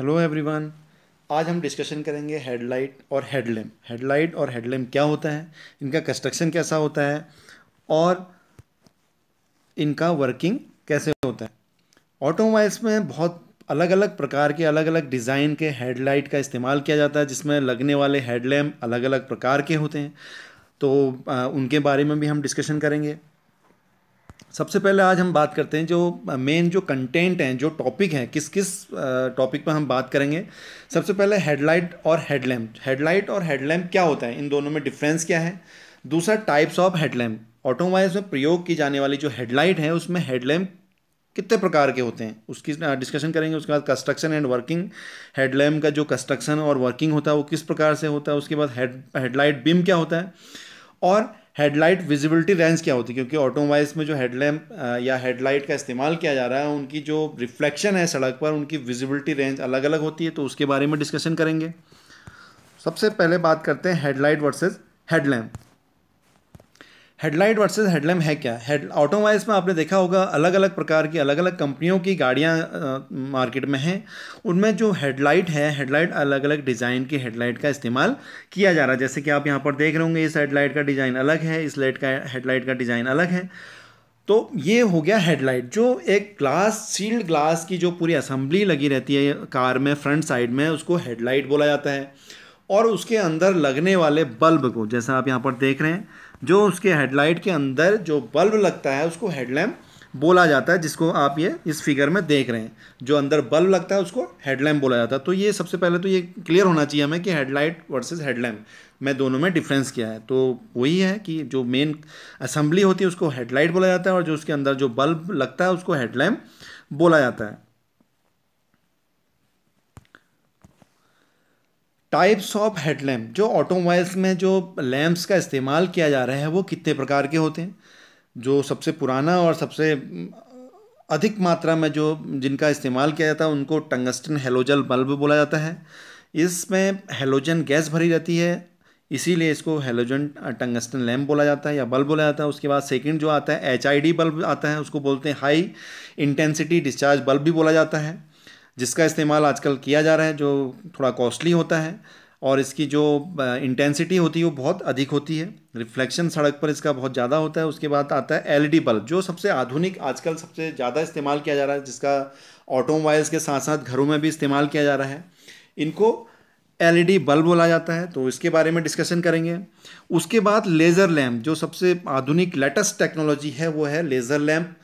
hello everyone आज हम discussion करेंगे हेडलाइट और हेडलैम्प हेडलाइट और हेडलैम्प क्या होता है इनका कंस्ट्रक्शन कैसा होता है और इनका वर्किंग कैसे होता है ऑटोमोबाइल्स में बहुत अलग अलग प्रकार के अलग अलग डिज़ाइन के हेडलाइट का इस्तेमाल किया जाता है जिसमें लगने वाले हेडलैम्प अलग अलग प्रकार के होते हैं तो आ, उनके बारे में भी हम डिस्कशन करेंगे सबसे पहले आज हम बात करते हैं जो मेन जो कंटेंट हैं जो टॉपिक हैं किस किस टॉपिक पर हम बात करेंगे सबसे पहले हेडलाइट और हेडलैम्प हेडलाइट और हेडलैम्प क्या होता है इन दोनों में डिफरेंस क्या है दूसरा टाइप्स ऑफ हेडलैम्प ऑटोमोबाइल्स में प्रयोग की जाने वाली जो हेडलाइट है उसमें हेडलैम्प कितने प्रकार के होते हैं उसकी डिस्कशन करेंगे उसके बाद कंस्ट्रक्शन एंड वर्किंग हेडलैम्प का जो कंस्ट्रक्शन और वर्किंग होता है वो किस प्रकार से होता है उसके बाद हेड हेडलाइट बिम क्या होता है और हेडलाइट विजिबिलिटी रेंज क्या होती है क्योंकि ऑटोमोबाइल्स में जो हेडलैम्प या हेडलाइट का इस्तेमाल किया जा रहा है उनकी जो रिफ्लेक्शन है सड़क पर उनकी विजिबिलिटी रेंज अलग अलग होती है तो उसके बारे में डिस्कशन करेंगे सबसे पहले बात करते हैं headlight versus headlamp headlight versus headlamp है क्या हेड ऑटोमोबाइल्स में आपने देखा होगा अलग अलग प्रकार की अलग अलग कंपनियों की गाड़ियाँ मार्केट में हैं उनमें जो हेडलाइट है हेडलाइट अलग अलग डिज़ाइन की हेडलाइट का इस्तेमाल किया जा रहा है जैसे कि आप यहाँ पर देख रहे होंगे इस हेडलाइट का डिज़ाइन अलग है इस लाइट का हेडलाइट का डिज़ाइन अलग है तो ये हो गया हेडलाइट जो एक ग्लास सील्ड ग्लास की जो पूरी असम्बली लगी रहती है कार में फ्रंट साइड में उसको हेडलाइट बोला जाता है और उसके अंदर लगने वाले बल्ब को जैसा आप यहाँ पर देख रहे हैं जो उसके हेडलाइट के अंदर जो बल्ब लगता है उसको हेडलैम्प बोला जाता है जिसको आप ये इस फिगर में देख रहे हैं जो अंदर बल्ब लगता है उसको हेडलैम्प बोला जाता है तो ये सबसे पहले तो ये क्लियर होना चाहिए हमें कि हेडलाइट वर्सेस हेडलैम्प में दोनों में डिफरेंस क्या है तो वही है कि जो मेन असम्बली होती है उसको हेडलाइट बोला जाता है और जो उसके अंदर जो बल्ब लगता है उसको हेडलैम्प बोला जाता है टाइप्स ऑफ हेड लैम्प जो ऑटोमोबाइल्स में जो लैम्प्स का इस्तेमाल किया जा रहा है वो कितने प्रकार के होते हैं जो सबसे पुराना और सबसे अधिक मात्रा में जो जिनका इस्तेमाल किया जाता है उनको टंगस्टन हेलोजल बल्ब बोला जाता है इसमें हेलोजन गैस भरी रहती है इसीलिए इसको हेलोजन टंगस्टन लैम्प बोला जाता है या बल्ब बोला जाता है उसके बाद सेकंड जो आता है एच बल्ब आता है उसको बोलते हैं हाई इंटेंसिटी डिस्चार्ज बल्ब भी बोला जाता है जिसका इस्तेमाल आजकल किया जा रहा है जो थोड़ा कॉस्टली होता है और इसकी जो इंटेंसिटी होती है वो बहुत अधिक होती है रिफ्लेक्शन सड़क पर इसका बहुत ज़्यादा होता है उसके बाद आता है एलईडी बल्ब जो सबसे आधुनिक आजकल सबसे ज़्यादा इस्तेमाल किया जा रहा है जिसका ऑटोमोबाइल्स के साथ साथ घरों में भी इस्तेमाल किया जा रहा है इनको एलईडी बल्ब बोला जाता है तो इसके बारे में डिस्कशन करेंगे उसके बाद लेज़र लैम्प जो सबसे आधुनिक लेटेस्ट टेक्नोलॉजी है वो है लेज़र लैम्प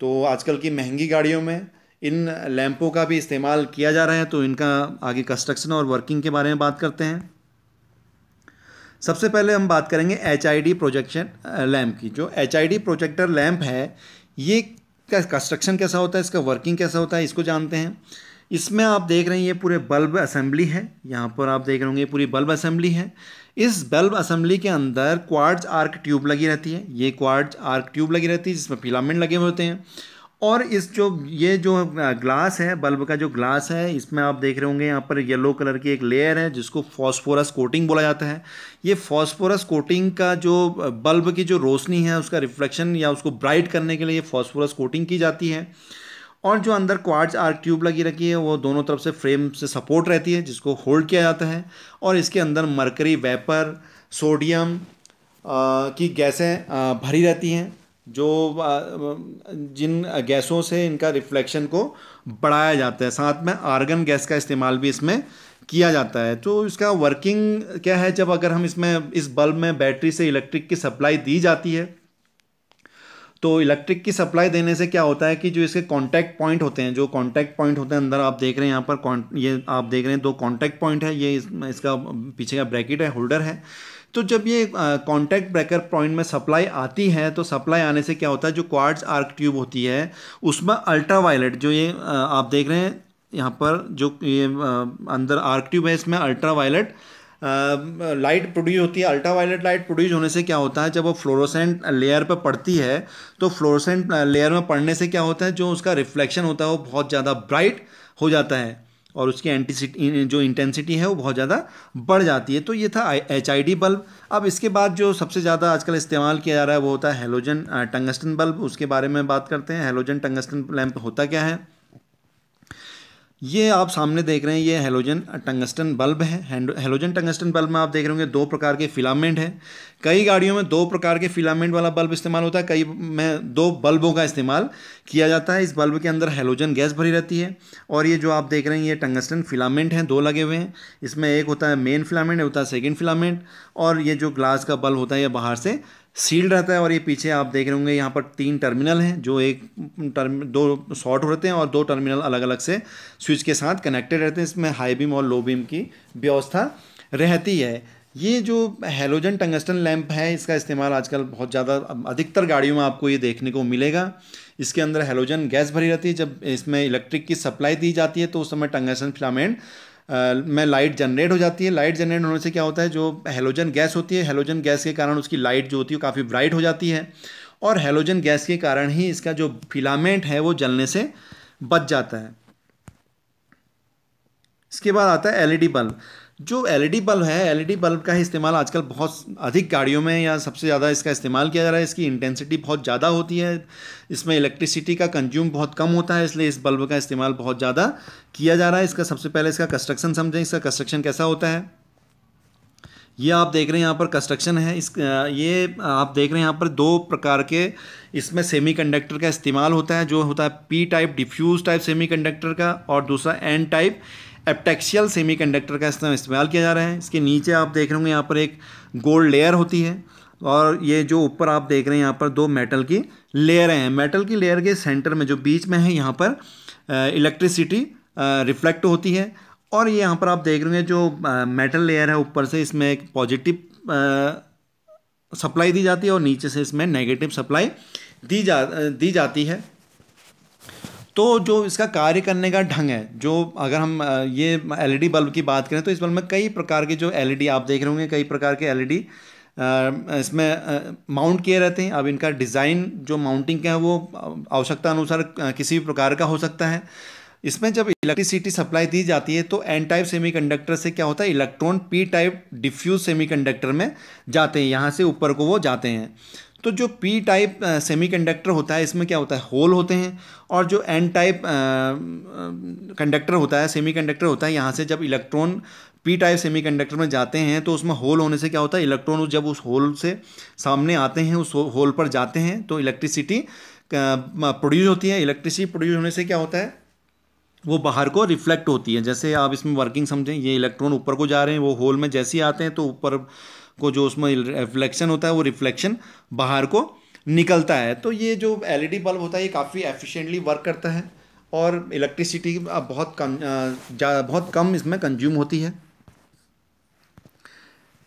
तो आजकल की महंगी गाड़ियों में इन लैंपों का भी इस्तेमाल किया जा रहा है तो इनका आगे कंस्ट्रक्शन और वर्किंग के बारे में बात करते हैं सबसे पहले हम बात करेंगे H I D projection lamp की जो H I D projector lamp है ये का कंस्ट्रक्शन कैसा होता है इसका वर्किंग कैसा होता है इसको जानते हैं इसमें आप देख रहे हैं ये पूरे बल्ब असेंबली है यहाँ पर आप देख रहे होंगे पूरी बल्ब असेंबली है इस बल्ब असेंबली के अंदर क्वार्ट्ज आर्क ट्यूब लगी रहती है ये क्वार्ट्ज आर्क ट्यूब लगी रहती है जिसमें फिलामेंट लगे हुए होते हैं और इस जो ये जो ग्लास है बल्ब का जो ग्लास है इसमें आप देख रहे होंगे यहाँ पर येलो कलर की एक लेयर है जिसको फॉस्फोरस कोटिंग बोला जाता है ये फॉस्फोरस कोटिंग का जो बल्ब की जो रोशनी है उसका रिफ्लेक्शन या उसको ब्राइट करने के लिए फॉस्फोरस कोटिंग की जाती है और जो अंदर क्वार्ट्ज आर्क ट्यूब लगी रखी है वो दोनों तरफ से फ्रेम से सपोर्ट रहती है जिसको होल्ड किया जाता है और इसके अंदर मरकरी वेपर सोडियम की गैसें भरी रहती हैं जो जिन गैसों से इनका रिफ्लेक्शन को बढ़ाया जाता है साथ में आर्गन गैस का इस्तेमाल भी इसमें किया जाता है तो इसका वर्किंग क्या है जब अगर हम इसमें इस बल्ब में बैटरी से इलेक्ट्रिक की सप्लाई दी जाती है तो इलेक्ट्रिक की सप्लाई देने से क्या होता है कि जो इसके कॉन्टैक्ट पॉइंट होते हैं जो कॉन्टैक्ट पॉइंट होते हैं अंदर आप देख रहे हैं यहाँ पर ये आप देख रहे हैं दो कॉन्टैक्ट पॉइंट है ये इस, इसका पीछे का ब्रैकेट है होल्डर है तो जब ये कॉन्टैक्ट ब्रेकर पॉइंट में सप्लाई आती है तो सप्लाई आने से क्या होता है जो क्वार्ट्स आर्क ट्यूब होती है उसमें अल्ट्रावायलेट जो ये आप देख रहे हैं यहाँ पर जो ये अंदर आर्क ट्यूब है इसमें अल्ट्रावायलेट वायलेट लाइट प्रोड्यूस होती है अल्ट्रा वायलेट लाइट प्रोड्यूस होने से क्या होता है जब वो फ्लोरोसेंट लेयर पर पड़ती है तो फ्लोरोसेंट लेयर में पड़ने से क्या होता है जो उसका रिफ्लेक्शन होता है वो बहुत ज़्यादा ब्राइट हो जाता है और उसकी एंटीसिटी जो इंटेंसिटी है वो बहुत ज़्यादा बढ़ जाती है तो ये था एच आई बल्ब अब इसके बाद जो सबसे ज़्यादा आजकल इस्तेमाल किया जा रहा है वो होता है हेलोजन टंगस्टन बल्ब उसके बारे में बात करते हैं हेलोजन टंगस्टन लैम्प होता क्या है ये आप सामने देख रहे हैं ये हेलोजन टंगस्टन बल्ब है हेलोजन टंगस्टन बल्ब में आप देख रहे होंगे दो प्रकार के फिलामेंट हैं कई गाड़ियों में दो प्रकार के फिलामेंट वाला बल्ब इस्तेमाल होता है कई में दो बल्बों का इस्तेमाल किया जाता है इस बल्ब के अंदर हेलोजन गैस भरी रहती है और ये जो आप देख रहे हैं ये टंगस्टन फिलामेंट हैं दो लगे हुए हैं इसमें एक होता है मेन फिलामेंट होता है सेकेंड फिलामेंट और ये जो ग्लास का बल्ब होता है ये बाहर से सील्ड रहता है और ये पीछे आप देख रहे होंगे यहाँ पर तीन टर्मिनल हैं जो एक टर्म दो शॉर्ट होते हैं और दो टर्मिनल अलग अलग से स्विच के साथ कनेक्टेड रहते हैं इसमें हाई बीम और लो बीम की व्यवस्था रहती है ये जो हेलोजन टंगस्टन लैंप है इसका इस्तेमाल आजकल बहुत ज़्यादा अधिकतर गाड़ियों में आपको ये देखने को मिलेगा इसके अंदर हेलोजन गैस भरी रहती है जब इसमें इलेक्ट्रिक की सप्लाई दी जाती है तो उस समय टंगस्टन फिलामेंट में लाइट जनरेट हो जाती है लाइट जनरेट होने से क्या होता है जो हेलोजन गैस होती है हेलोजन गैस के कारण उसकी लाइट जो होती है काफ़ी ब्राइट हो जाती है और हेलोजन गैस के कारण ही इसका जो फिलामेंट है वो जलने से बच जाता है इसके बाद आता है एलईडी बल्ब e जो एलईडी बल्ब e है एलईडी बल्ब e का इस्तेमाल आजकल बहुत अधिक गाड़ियों में या सबसे ज़्यादा इसका इस्तेमाल किया जा रहा है इसकी इंटेंसिटी बहुत ज़्यादा होती है इसमें इलेक्ट्रिसिटी का कंज्यूम बहुत कम होता है इसलिए इस बल्ब का इस्तेमाल बहुत ज़्यादा किया जा रहा है इसका सबसे पहले इसका कंस्ट्रक्शन समझें इसका कंस्ट्रक्शन कैसा होता है ये आप देख रहे हैं यहाँ पर कंस्ट्रक्शन है इस ये आप देख रहे हैं यहाँ पर दो प्रकार के इसमें सेमीकंडक्टर का इस्तेमाल होता है जो होता है P type diffuse type semiconductor का और दूसरा एन टाइप एपटेक्शियल सेमीकंडक्टर का इसमें इस्तेमाल किया जा रहा है इसके नीचे आप देख रहे होंगे यहाँ पर एक गोल्ड लेयर होती है और ये जो ऊपर आप देख रहे हैं यहाँ पर दो मेटल की लेयर हैं मेटल की लेयर के सेंटर में जो बीच में है यहाँ पर इलेक्ट्रिसिटी रिफ्लेक्ट होती है और ये यहाँ पर आप देख रहे हैं जो मेटल लेयर है ऊपर से इसमें एक पॉजिटिव सप्लाई दी जाती है और नीचे से इसमें नेगेटिव सप्लाई दी जा दी जाती है तो जो इसका कार्य करने का ढंग है जो अगर हम ये एलईडी बल्ब की बात करें तो इस बल्ब में कई प्रकार के जो एलईडी आप देख रहे होंगे कई प्रकार के एलईडी इसमें माउंट किए रहते हैं अब इनका डिज़ाइन जो माउंटिंग का है वो आवश्यकता अनुसार किसी भी प्रकार का हो सकता है इसमें जब इलेक्ट्रिसिटी सप्लाई दी जाती है तो एन टाइप सेमीकंडक्टर से क्या होता है electron P type diffuse semiconductor में जाते हैं यहाँ से ऊपर को वो जाते हैं तो जो पी टाइप सेमीकंडक्टर होता है इसमें क्या होता है होल होते हैं और जो एन टाइप कंडक्टर होता है सेमीकंडक्टर होता है यहाँ से जब इलेक्ट्रॉन पी टाइप सेमीकंडक्टर में जाते हैं तो उसमें होल होने से क्या होता है इलेक्ट्रॉन जब उस होल से सामने आते हैं उस होल पर जाते हैं तो इलेक्ट्रिसिटी प्रोड्यूस होती है इलेक्ट्रिसिटी प्रोड्यूस होने से क्या होता है वो बाहर को रिफ्लेक्ट होती है जैसे आप इसमें वर्किंग समझें ये इलेक्ट्रॉन ऊपर को जा रहे हैं वो होल में जैसे ही आते हैं तो ऊपर को जो उसमें रिफ्लेक्शन होता है वो रिफ्लेक्शन बाहर को निकलता है तो ये जो एलईडी बल्ब e होता है ये काफ़ी एफिशिएंटली वर्क करता है और इलेक्ट्रिसिटी बहुत कम बहुत कम इसमें कंज्यूम होती है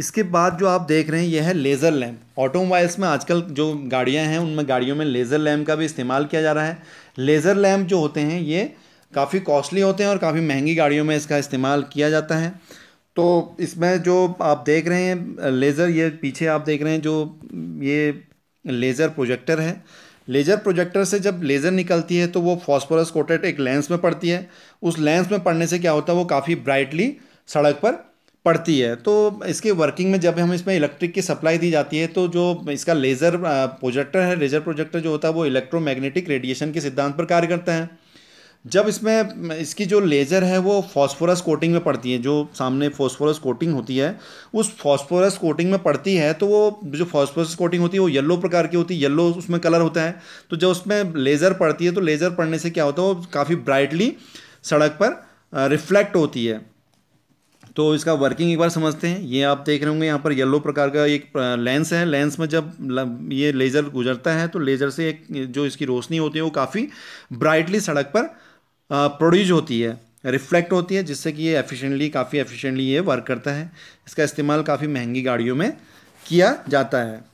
इसके बाद जो आप देख रहे हैं यह है लेज़र लैम्प ऑटोमोबाइल्स में आजकल जो गाड़ियां हैं उनमें गाड़ियों में लेज़र लैम्प का भी इस्तेमाल किया जा रहा है लेज़र लैम्प जो होते हैं ये काफ़ी कॉस्टली होते हैं और काफ़ी महंगी गाड़ियों में इसका इस्तेमाल किया जाता है तो इसमें जो आप देख रहे हैं लेज़र ये पीछे आप देख रहे हैं जो ये लेज़र प्रोजेक्टर है लेज़र प्रोजेक्टर से जब लेज़र निकलती है तो वो फॉस्फोरस कोटेड एक लेंस में पड़ती है उस लेंस में पड़ने से क्या होता है वो काफ़ी ब्राइटली सड़क पर पड़ती है तो इसके वर्किंग में जब हम इसमें इलेक्ट्रिक की सप्लाई दी जाती है तो जो इसका लेज़र प्रोजेक्टर है लेज़र प्रोजेक्टर जो होता है वो इलेक्ट्रोमैग्नेटिक रेडिएशन के सिद्धांत पर कार्य करता है जब इसमें इसकी जो लेज़र है वो फॉस्फोरस कोटिंग में पड़ती है जो सामने फॉस्फोरस कोटिंग होती है उस फॉस्फोरस कोटिंग में पड़ती है तो वो जो फॉस्फोरस कोटिंग होती है वो येलो प्रकार की होती है येलो उसमें कलर होता है तो जब उसमें लेज़र पड़ती है तो लेज़र पड़ने से क्या होता है वो काफ़ी ब्राइटली सड़क पर रिफ्लेक्ट होती है तो इसका वर्किंग एक बार समझते हैं ये आप देख रहे होंगे यहाँ पर येलो प्रकार का एक लेंस है लेंस में जब ये लेज़र गुजरता है तो लेज़र से एक जो इसकी रोशनी होती है वो काफ़ी ब्राइटली सड़क पर प्रोड्यूज होती है रिफ्लेक्ट होती है जिससे कि ये एफिशिएंटली काफ़ी एफिशिएंटली ये वर्क करता है इसका इस्तेमाल काफ़ी महंगी गाड़ियों में किया जाता है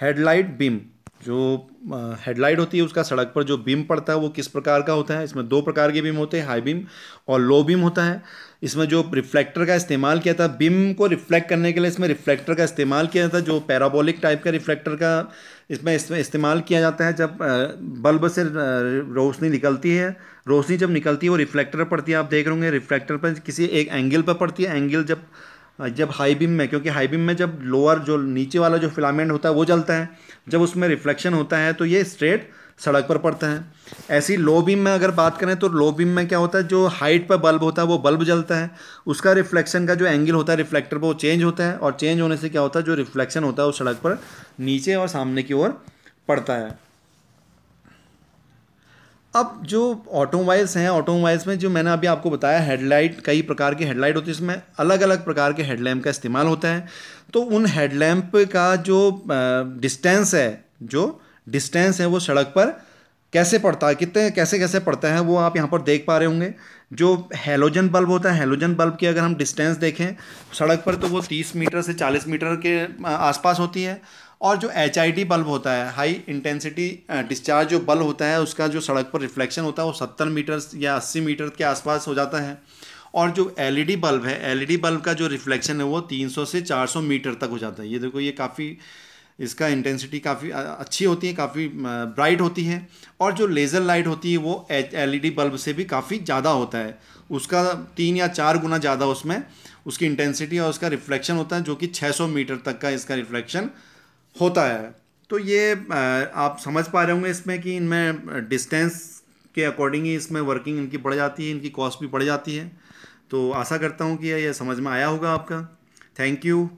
हेडलाइट बीम जो हेडलाइट होती है उसका सड़क पर जो बीम पड़ता है वो किस प्रकार का होता है इसमें दो प्रकार के बीम होते हैं हाई बीम और लो बीम होता है इसमें जो रिफ्लेक्टर का इस्तेमाल किया था बीम को रिफ्लेक्ट करने के लिए इसमें रिफ्लेक्टर का इस्तेमाल किया जाता है जो पैराबोलिक टाइप का रिफ्लेक्टर का इसमें इसमें इस्तेमाल किया जाता है जब बल्ब से रोशनी निकलती है रोशनी जब निकलती है वो रिफ्लेक्टर पड़ती है आप देख रहे होंगे रिफ्लेक्टर पर किसी एक एंगल पर पड़ती है एंगल जब हाँ, जब हाई बीम में क्योंकि हाई बीम में जब लोअर जो नीचे वाला जो फिलामेंट होता है वो जलता है जब उसमें रिफ्लेक्शन होता है तो ये स्ट्रेट सड़क पर पड़ता है ऐसी लो बीम में अगर बात करें तो लो बीम में क्या होता है जो हाइट पर बल्ब होता है वो बल्ब जलता है उसका रिफ्लेक्शन का जो एंगल होता है रिफ्लेक्टर पर वो चेंज होता है और चेंज होने से क्या होता है जो रिफ्लेक्शन होता है वो सड़क पर नीचे और सामने की ओर पड़ता है अब जो ऑटोमोबाइल्स हैं ऑटोमोबाइल्स में जो मैंने अभी आपको बताया हेडलाइट कई प्रकार की हेडलाइट होती है इसमें अलग अलग प्रकार के हेडलैम्प का इस्तेमाल होता है तो उन हेडलैम्प का जो डिस्टेंस है जो डिस्टेंस है वो सड़क पर कैसे पड़ता है कितने कैसे कैसे पड़ता है वो आप यहाँ पर देख पा रहे होंगे जो हेलोजन बल्ब होता है हेलोजन बल्ब की अगर हम डिस्टेंस देखें सड़क पर तो वो 30 मीटर से 40 मीटर के आसपास होती है और जो एच बल्ब होता है हाई इंटेंसिटी डिस्चार्ज जो बल्ब होता है उसका जो सड़क पर रिफ्लेक्शन होता है वो सत्तर मीटर या अस्सी मीटर के आसपास हो जाता है और जो एलईडी e बल्ब है एलईडी e बल्ब का जो रिफ्लेक्शन है वो 300 से 400 मीटर तक हो जाता है ये देखो ये काफ़ी इसका इंटेंसिटी काफ़ी अच्छी होती है काफ़ी ब्राइट होती है और जो लेज़र लाइट होती है वो डी e बल्ब से भी काफ़ी ज़्यादा होता है उसका तीन या चार गुना ज़्यादा उसमें उसकी इंटेंसिटी और उसका रिफ्लेक्शन होता है जो कि सौ मीटर तक का इसका रिफ्लेक्शन होता है तो ये आप समझ पा रहे होंगे इसमें कि इनमें डिस्टेंस के अकॉर्डिंग ही इसमें वर्किंग इनकी बढ़ जाती है इनकी कॉस्ट भी बढ़ जाती है तो आशा करता हूँ कि यह समझ में आया होगा आपका थैंक यू